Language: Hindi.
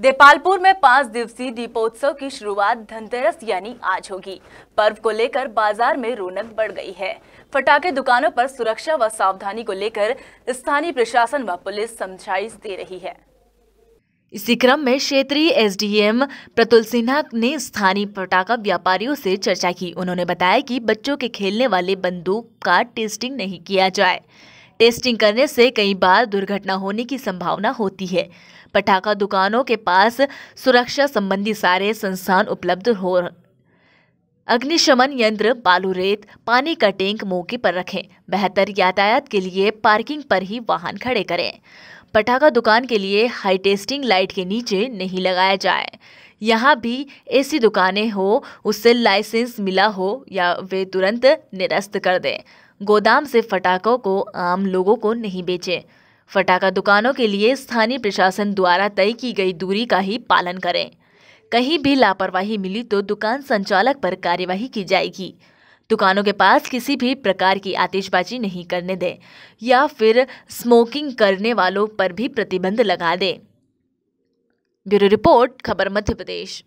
देपालपुर में पांच दिवसीय दीपोत्सव की शुरुआत धनतेरस यानी आज होगी पर्व को लेकर बाजार में रौनक बढ़ गई है फटाके दुकानों पर सुरक्षा व सावधानी को लेकर स्थानीय प्रशासन व पुलिस समझाइश दे रही है इसी क्रम में क्षेत्रीय एसडीएम प्रतुल सिन्हा ने स्थानीय पटाखा व्यापारियों से चर्चा की उन्होंने बताया कि बच्चों के खेलने वाले बंदूक का टेस्टिंग नहीं किया जाए टेस्टिंग करने से कई बार दुर्घटना होने की संभावना होती है पटाखा दुकानों के पास सुरक्षा संबंधी सारे संस्थान उपलब्ध हो अग्निशमन यंत्र बालू रेत पानी का टैंक मौके पर रखें बेहतर यातायात के लिए पार्किंग पर ही वाहन खड़े करें पटाखा दुकान के लिए हाई टेस्टिंग लाइट के नीचे नहीं लगाया जाए यहाँ भी ऐसी दुकानें हो उससे लाइसेंस मिला हो या वे तुरंत निरस्त कर दें गोदाम से फटाखों को आम लोगों को नहीं बेचें फटाखा दुकानों के लिए स्थानीय प्रशासन द्वारा तय की गई दूरी का ही पालन करें कहीं भी लापरवाही मिली तो दुकान संचालक पर कार्यवाही की जाएगी दुकानों के पास किसी भी प्रकार की आतिशबाजी नहीं करने दें या फिर स्मोकिंग करने वालों पर भी प्रतिबंध लगा दें ब्यूरो रिपोर्ट खबर मध्य प्रदेश